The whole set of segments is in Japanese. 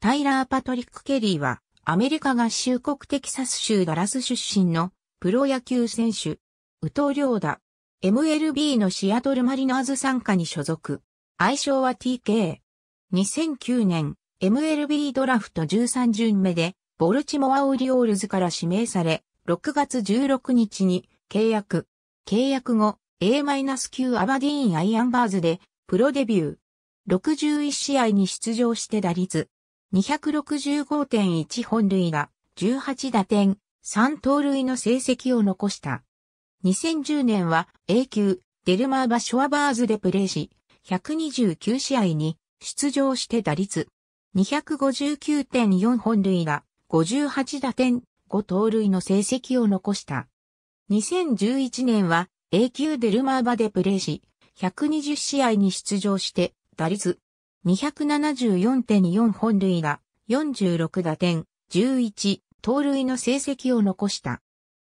タイラー・パトリック・ケリーは、アメリカ合衆国テキサス州ダラス出身のプロ野球選手、宇藤良だ。MLB のシアトルマリナーズ参加に所属。愛称は TK。2009年、MLB ドラフト13巡目で、ボルチモア・オリオールズから指名され、6月16日に契約。契約後、A-9 アバディーン・アイアンバーズで、プロデビュー。61試合に出場して打率、265.1本塁打、18打点、3盗塁の成績を残した。2010年は A 級、デルマーバ・ショアバーズでプレーし、129試合に出場して打率、259.4本塁打、58打点、5盗塁の成績を残した。2011年は A 級デルマーバでプレーし、120試合に出場して、打率274.4本塁打、46打点、11、盗塁の成績を残した。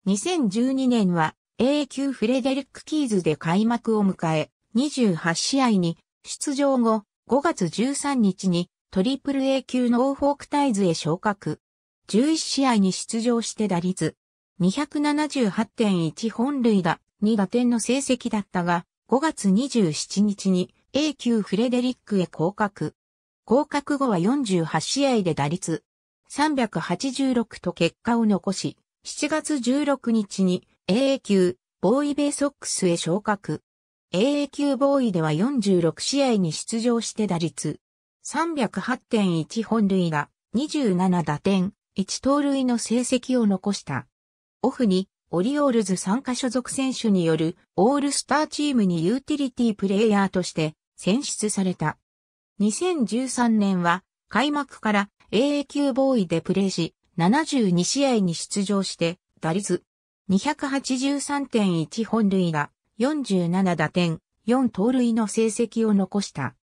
2012年は A 級フレデリック・キーズで開幕を迎え、28試合に出場後、5月13日にトリプル A 級のオーフォークタイズへ昇格。11試合に出場して打率278.1本塁打、2打点の成績だったが、5月27日に A 級フレデリックへ降格。降格後は48試合で打率386と結果を残し、7月16日に AA 級ボーイベイソックスへ昇格。AA 級ボーイでは46試合に出場して打率308.1本塁打、27打点、1盗塁の成績を残した。オフにオリオールズ参加所属選手によるオールスターチームにユーティリティプレイヤーとして選出された。2013年は開幕から AA 級ボーイでプレーし、72試合に出場して、打率283.1本塁打、47打点、4盗塁の成績を残した。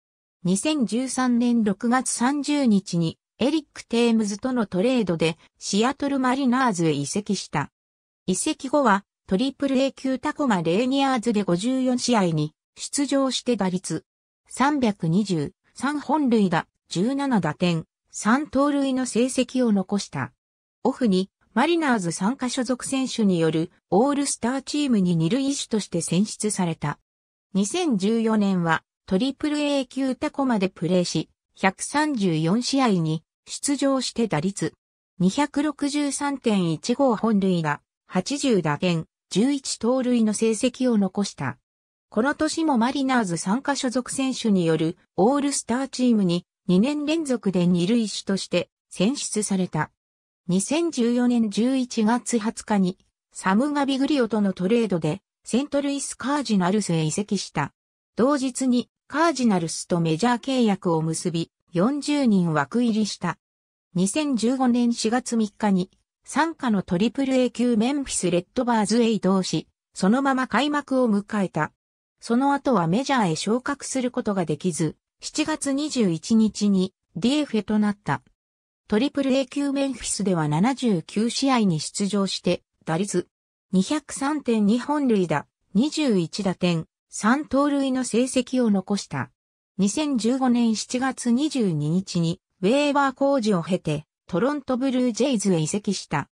2013年6月30日にエリック・テームズとのトレードでシアトルマリナーズへ移籍した。移籍後はトリプル A 級タコマ・レーニアーズで54試合に出場して打率3 2 3本塁打、17打点、3盗塁の成績を残した。オフに、マリナーズ参加所属選手によるオールスターチームに二塁手として選出された。2014年はトリプル A 級タコまでプレーし、134試合に出場して打率263.15本塁打、80打点、11盗塁の成績を残した。この年もマリナーズ参加所属選手によるオールスターチームに2年連続で二塁手として選出された。2014年11月20日にサムガビグリオとのトレードでセントルイスカージナルスへ移籍した。同日にカージナルスとメジャー契約を結び40人枠入りした。2015年4月3日に参加のトリプル A 級メンフィスレッドバーズへ移動し、そのまま開幕を迎えた。その後はメジャーへ昇格することができず、7月21日に DF となった。トリプル A 級メンフィスでは79試合に出場して、打率203.2本塁打、21打点、3盗塁の成績を残した。2015年7月22日に、ウェーバー工事を経て、トロントブルージェイズへ移籍した。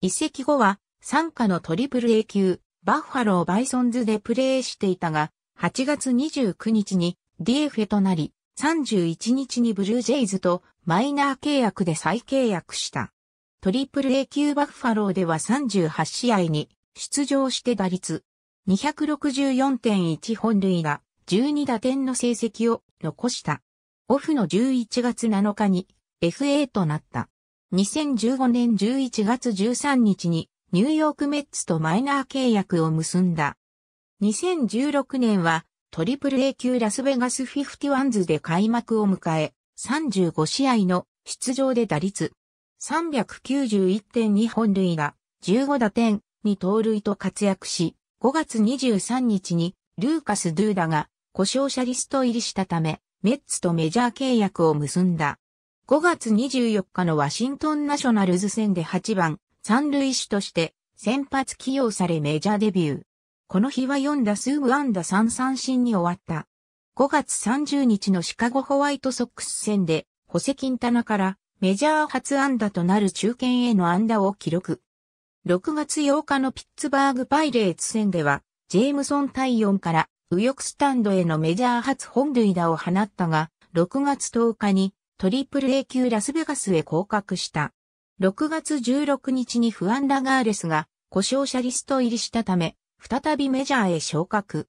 移籍後は、参加のトリプル A 級、バッファロー・バイソンズでプレーしていたが、8月29日に d f となり、31日にブルージェイズとマイナー契約で再契約した。トリプル A 級バッファローでは38試合に出場して打率264.1本塁打12打点の成績を残した。オフの11月7日に FA となった。2015年11月13日にニューヨークメッツとマイナー契約を結んだ。2016年は、トリプル A 級ラスベガスフィフティワンズで開幕を迎え、35試合の出場で打率391.2本塁打、15打点、に盗塁と活躍し、5月23日にルーカス・ドゥーダが故障者リスト入りしたため、メッツとメジャー契約を結んだ。5月24日のワシントンナショナルズ戦で8番三塁手として先発起用されメジャーデビュー。この日は4打数無安打3三振に終わった。5月30日のシカゴホワイトソックス戦で、ホセキンタナからメジャー初安打となる中堅への安打を記録。6月8日のピッツバーグパイレーツ戦では、ジェームソン対4から右翼スタンドへのメジャー初本塁打を放ったが、6月10日にトリプル A 級ラスベガスへ降格した。6月16日にフアン・ラガーレスが故障者リスト入りしたため、再びメジャーへ昇格。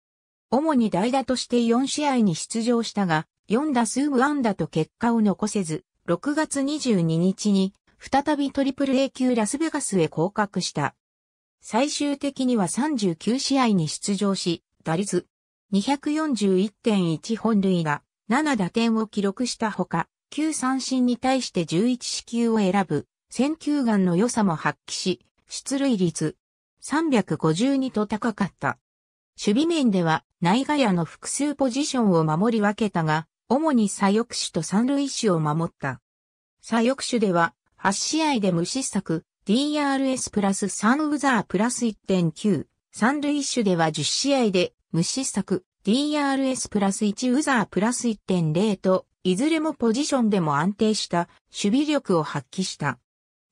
主に代打として4試合に出場したが、4打数無安打と結果を残せず、6月22日に再びトリプル A 級ラスベガスへ降格した。最終的には39試合に出場し、打率241.1本塁打、7打点を記録したほか、9三振に対して11支給を選ぶ選球眼の良さも発揮し、出塁率352と高かった。守備面では内外野の複数ポジションを守り分けたが、主に左翼手と三塁手を守った。左翼手では8試合で無失策、DRS プラス3ウザープラス1.9、三塁手では10試合で無失策、DRS プラス1ウザープラス1.0と、いずれもポジションでも安定した守備力を発揮した。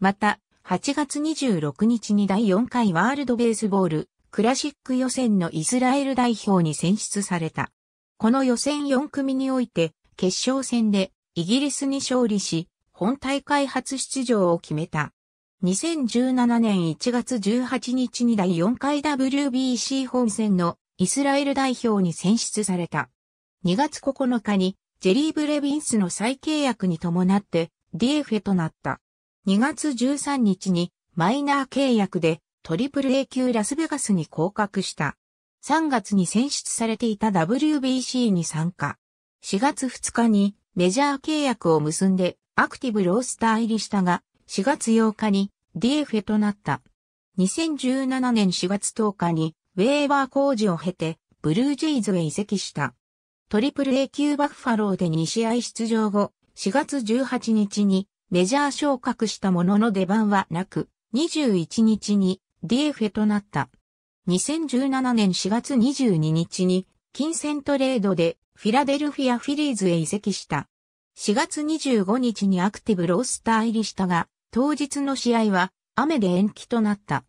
また、8月26日に第4回ワールドベースボールクラシック予選のイスラエル代表に選出された。この予選4組において決勝戦でイギリスに勝利し、本大会初出場を決めた。2017年1月18日に第4回 WBC 本戦のイスラエル代表に選出された。2月9日にジェリー・ブレビンスの再契約に伴って DF となった。2月13日にマイナー契約でトリプル A 級ラスベガスに降格した。3月に選出されていた WBC に参加。4月2日にメジャー契約を結んでアクティブロースター入りしたが、4月8日に DFA となった。2017年4月10日にウェーバー工事を経てブルージェイズへ移籍した。トリプル A 級バッファローで2試合出場後、4月18日にメジャー昇格したものの出番はなく、21日に DF となった。2017年4月22日に金銭トレードでフィラデルフィアフィリーズへ移籍した。4月25日にアクティブロースター入りしたが、当日の試合は雨で延期となった。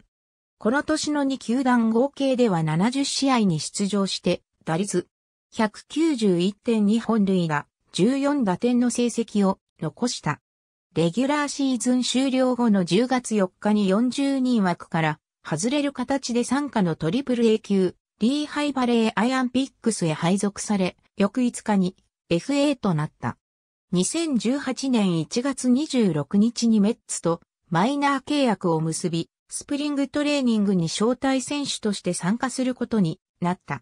この年の2球団合計では70試合に出場して、打率191.2本塁打14打点の成績を残した。レギュラーシーズン終了後の10月4日に40人枠から外れる形で参加のトリプル A 級、リーハイバレーアイアンピックスへ配属され、翌5日に FA となった。2018年1月26日にメッツとマイナー契約を結び、スプリングトレーニングに招待選手として参加することになった。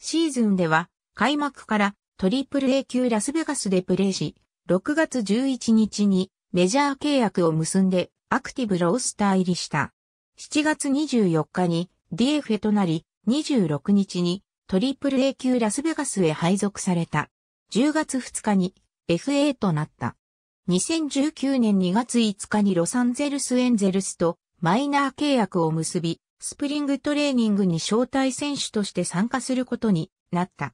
シーズンでは開幕からトリプル A 級ラスベガスでプレーし、6月11日にメジャー契約を結んでアクティブロースター入りした。7月24日に d f となり、26日にトリプル A 級ラスベガスへ配属された。10月2日に FA となった。2019年2月5日にロサンゼルスエンゼルスとマイナー契約を結び、スプリングトレーニングに招待選手として参加することになった。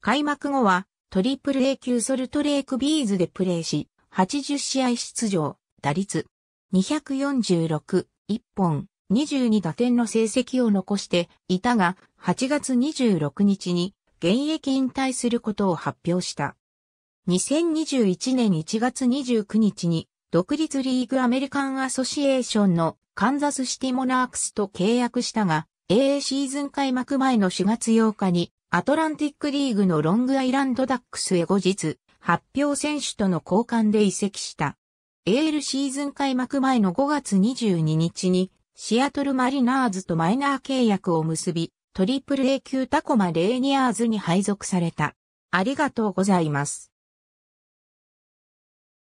開幕後はトリプル A 級ソルトレークビーズでプレーし、80試合出場、打率246、1本、22打点の成績を残していたが、8月26日に現役引退することを発表した。2021年1月29日に、独立リーグアメリカンアソシエーションのカンザスシティモナークスと契約したが、AA シーズン開幕前の4月8日に、アトランティックリーグのロングアイランドダックスへ後日、発表選手との交換で移籍した。AL シーズン開幕前の5月22日に、シアトルマリナーズとマイナー契約を結び、トリプル A 級タコマレーニアーズに配属された。ありがとうございます。